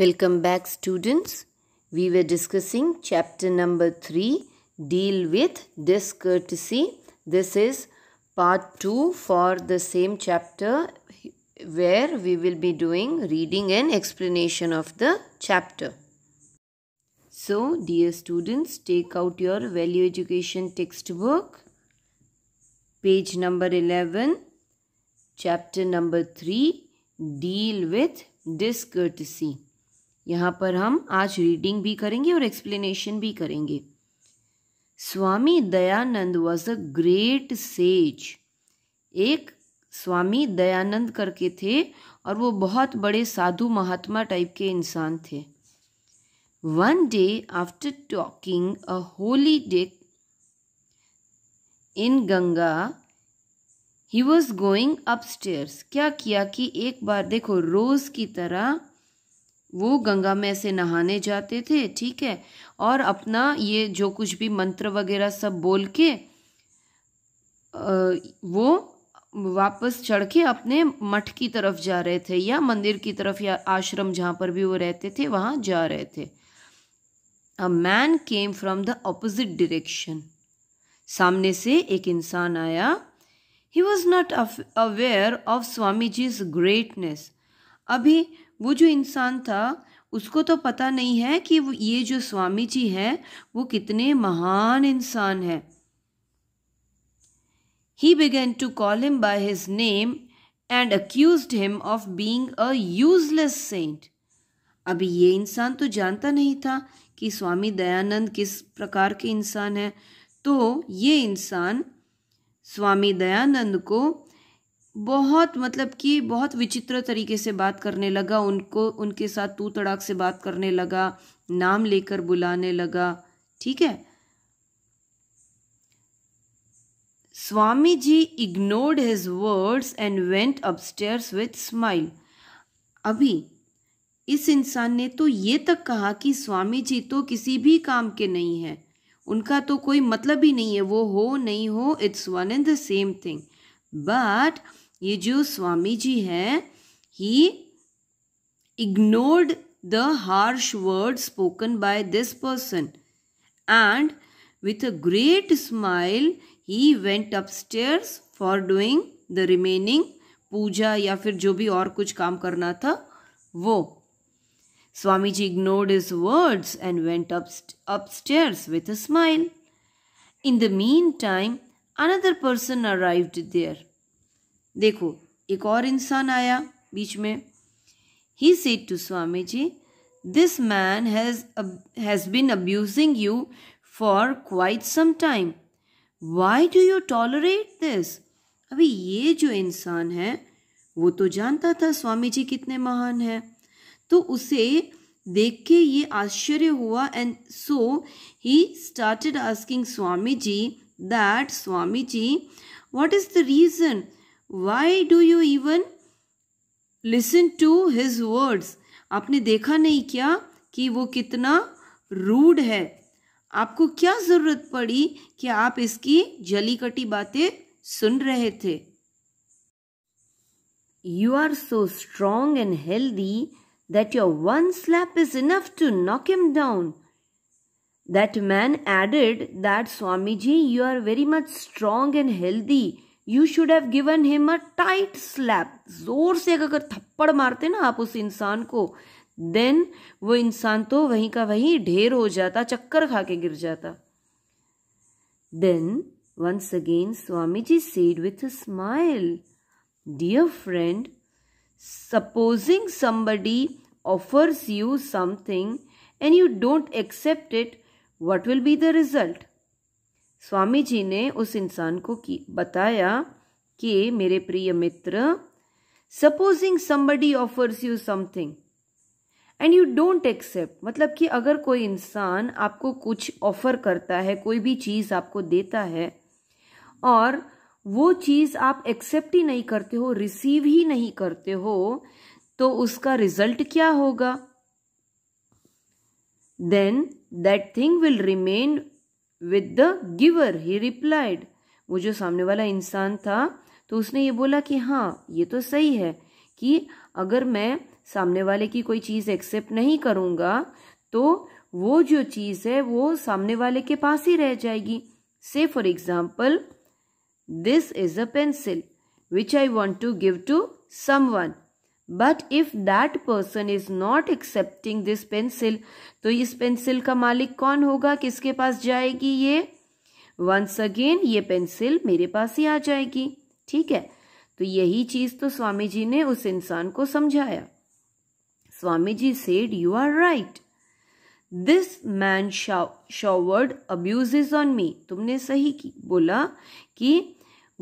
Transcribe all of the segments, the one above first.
Welcome back students. We were discussing chapter number 3 deal with discourtesy. This is part 2 for the same chapter where we will be doing reading and explanation of the chapter. So dear students take out your value education textbook page number 11 chapter number 3 deal with discourtesy. यहाँ पर हम आज reading भी करेंगे और explanation भी करेंगे Swami Dayanand was a great sage एक स्वामी दयानंद करके थे और वो बहुत बड़े साधु महात्मा टाइप के इंसान थे one day after talking a holy day in Ganga he was going upstairs क्या किया कि एक बार देखो रोज़ की तरह वो गंगा में से नहाने जाते थे ठीक है और अपना ये जो कुछ भी मंत्र वगैरह सब बोल के वो वापस चढ़ के अपने मठ की तरफ जा रहे थे या मंदिर की तरफ या आश्रम जहाँ पर भी वो रहते थे वहाँ जा रहे थे a man came from the opposite direction सामने से एक इंसान आया he was not aware of Swami ji's greatness अभी वो जो इंसान था उसको तो पता नहीं है कि वो ये जो स्वामी जी हैं वो कितने महान इंसान हैं he began to call him by his name and accused him of being a useless saint अभी ये इंसान तो जानता नहीं था कि स्वामी दयानंद किस प्रकार के इंसान हैं तो ये इंसान स्वामी दयानंद को बहुत मतलब कि बहुत विचित्र तरीके से बात करने लगा उनको उनके साथ तू तड़ाक से बात करने लगा नाम लेकर बुलाने लगा ठीक है Swami ji ignored his words and went upstairs with smile अभी इस इंसान ने तो ये तक कहा कि स्वामी जी तो किसी भी काम के नहीं है उनका तो कोई मतलब ही नहीं है वो हो नहीं हो it's one and the same thing but ये जो स्वामी जी है he ignored the harsh word spoken by this person and with a great smile he went up stairs for doing the remaining puja या फिर जो भी और कुछ काम करना था वो Swami ji ignored his words and went up stairs with a smile in the meantime another person arrived there देखो एक और इंसान आया बीच में he said to Swami ji this man has has been abusing you for quite some time why do you tolerate this अभी ये जो इंसान है वो तो जानता था स्वामी जी कितने महान हैं तो उसे देख के ये आश्चर्य हुआ and so he started asking Swami ji that Swamiji, what is the reason? Why do you even listen to his words? आपने देखा नहीं क्या कि वो कितना रूड है आपको क्या ज़रूरत पड़ी कि आप इसकी जली कटी बातें सुन रहे थे You are so strong and healthy that your one slap is enough to knock him down. That man added that Swamiji, you are very much strong and healthy. You should have given him a tight slap जोर से अगर थप्पड़ मारते ना आप उस इंसान को देन वो इंसान तो वहीं का वहीं ढेर हो जाता चक्कर खा के गिर जाता then once again Swami ji said with a smile dear friend supposing somebody offers you something and you don't accept it what will be the result Swami ji ने उस इंसान को की बताया कि मेरे प्रिय मित्र supposing somebody offers you something and you don't accept मतलब कि अगर कोई इंसान आपको कुछ ऑफर करता है कोई भी चीज़ आपको देता है और वो चीज़ आप एक्सेप्ट ही नहीं करते हो रिसीव ही नहीं करते हो तो उसका रिजल्ट क्या होगा then that thing will remain with the giver he replied वो जो सामने वाला इंसान था तो उसने ये बोला कि हाँ ये तो सही है कि अगर मैं सामने वाले की कोई चीज़ एक्सेप्ट नहीं करूँगा तो वो जो चीज़ है वो सामने वाले के पास ही रह जाएगी से for example this is a pencil which I want to give to someone but if that person is not accepting this pencil तो इस पेंसिल का मालिक कौन होगा किसके पास जाएगी ये वंस अगेन ये पेंसिल मेरे पास ही आ जाएगी ठीक है तो यही चीज तो स्वामी जी ने उस इंसान को समझाया Swami ji said you are right this man showered his on me तुमने सही की बोला कि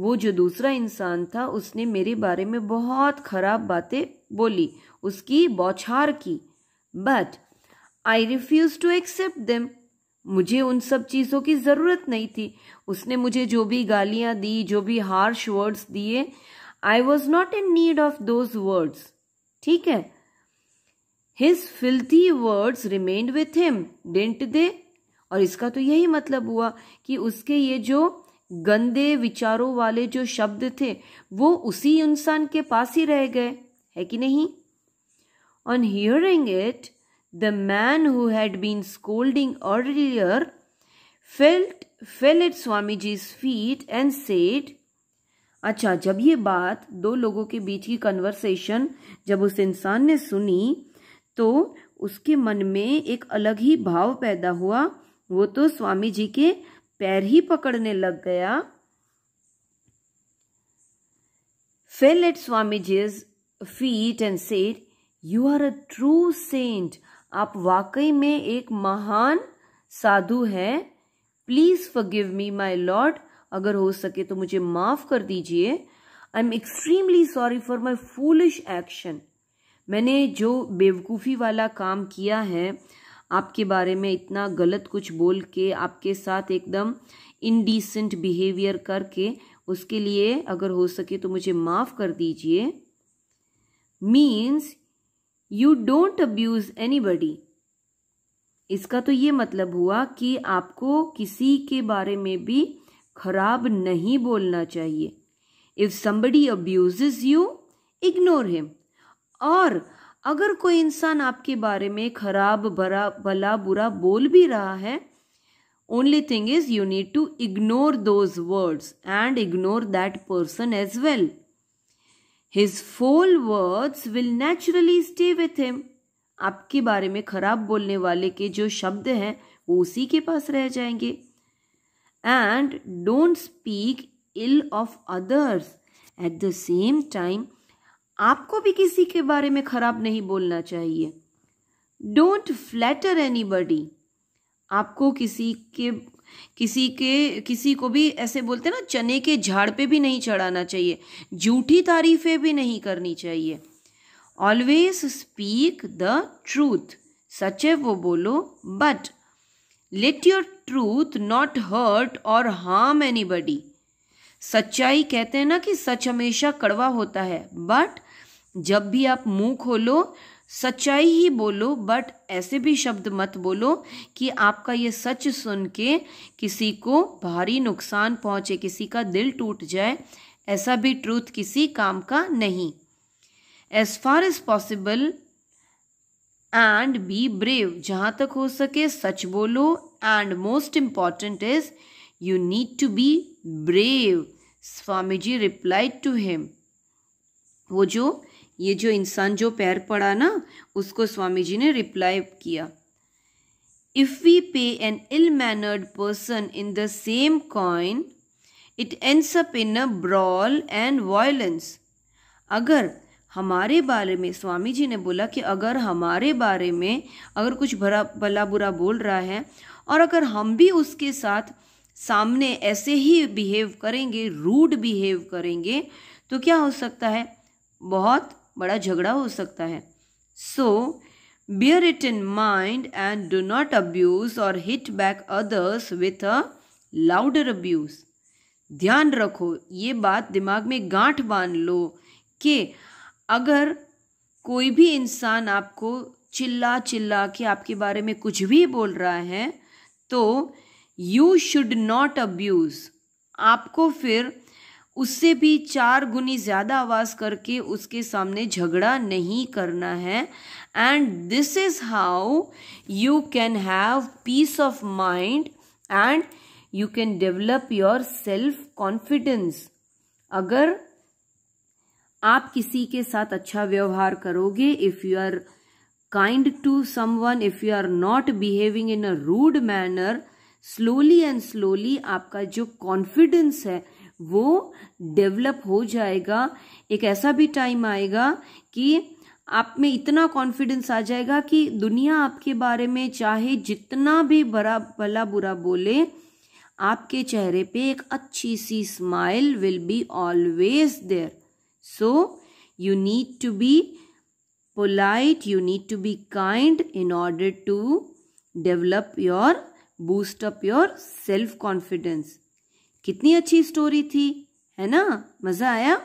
वो जो दूसरा इंसान था उसने मेरे बारे में बहुत खराब बातें बोली उसकी बौछार की but I refuse to accept them मुझे उन सब चीज़ों की ज़रूरत नहीं थी उसने मुझे जो भी गालियाँ दी जो भी हार्श वर्ड्स दिए I was not in need of those words ठीक है his filthy words remained with him डेंट दे और इसका तो यही मतलब हुआ कि उसके ये जो गंदे विचारों वाले जो शब्द थे वो उसी इंसान के पास ही रह गए है कि नहीं on hearing it the man who had been scolding earlier felt fell it Swami ji feet and said अच्छा जब ये बात दो लोगों के बीच की कन्वर्सेशन जब उस इंसान ने सुनी तो उसके मन में एक अलग ही भाव पैदा हुआ वो तो स्वामी जी के पैर ही पकड़ने लग गया at Swami Swamiji's feet and said, you are a true saint आप वाकई में एक महान साधु हैं please forgive me my lord अगर हो सके तो मुझे माफ कर दीजिए I am extremely sorry for my foolish action मैंने जो बेवकूफ़ी वाला काम किया है आपके बारे में इतना गलत कुछ बोल के आपके साथ एकदम इनडिसेंट बिहेवियर करके उसके लिए अगर हो सके तो मुझे माफ़ कर दीजिए means you don't abuse anybody इसका तो ये मतलब हुआ कि आपको किसी के बारे में भी खराब नहीं बोलना चाहिए if somebody abuse you ignore him और अगर कोई इंसान आपके बारे में खराब भरा भला बुरा बोल भी रहा है only thing is you need to ignore those words and ignore that person as well his foul words will naturally stay with him आपके बारे में खराब बोलने वाले के जो शब्द हैं वो उसी के पास रह जाएंगे and don't speak ill of others at the same time आपको भी किसी के बारे में खराब नहीं बोलना चाहिए डोंट फ्लैटर एनी बडी आपको किसी के किसी के किसी को भी ऐसे बोलते ना चने के झाड़ पे भी नहीं चढ़ाना चाहिए झूठी तारीफें भी नहीं करनी चाहिए ऑलवेज स्पीक द ट्रूथ सच है वो बोलो but let your truth not hurt और हार्म एनी बडी सच्चाई कहते हैं ना कि सच हमेशा कड़वा होता है बट जब भी आप मुंह खोलो सच्चाई ही बोलो बट ऐसे भी शब्द मत बोलो कि आपका ये सच सुन के किसी को भारी नुकसान पहुंचे किसी का दिल टूट जाए ऐसा भी ट्रूथ किसी काम का नहीं as far as possible and be brave जहाँ तक हो सके सच बोलो and most important is you need to be brave Swami ji replied to him वो जो ये जो इंसान जो पैर पड़ा ना उसको स्वामी जी ने रिप्लाई किया if we pay an ill mannered person in the same coin it ends up in a brawl and violence अगर हमारे बारे में स्वामी जी ने बोला कि अगर हमारे बारे में अगर कुछ भरा भला बुरा बोल रहा है और अगर हम भी उसके साथ सामने ऐसे ही बिहेव करेंगे रूड बिहेव करेंगे तो क्या हो सकता है बहुत बड़ा झगड़ा हो सकता है so bear it in mind and do not abuse और hit back others with a louder abuse ध्यान रखो ये बात दिमाग में गांठ बांध लो कि अगर कोई भी इंसान आपको चिल्ला चिल्ला के आपके बारे में कुछ भी बोल रहा है तो यू शुड नॉट अब्यूज़ आपको फिर उससे भी चार गुनी ज़्यादा आवाज़ करके उसके सामने झगड़ा नहीं करना है and this is how you can have peace of mind and you can develop your self confidence अगर आप किसी के साथ अच्छा व्यवहार करोगे if you are kind to someone if you are not behaving in a rude manner slowly and slowly आपका जो कॉन्फिडेंस है वो डेवलप हो जाएगा एक ऐसा भी टाइम आएगा कि आप में इतना कॉन्फिडेंस आ जाएगा कि दुनिया आपके बारे में चाहे जितना भी बड़ा भला बुरा बोले आपके चेहरे पे एक अच्छी सी smile will be always there so you need to be polite you need to be kind in order to develop your boost up your self confidence कितनी अच्छी स्टोरी थी है ना मज़ा आया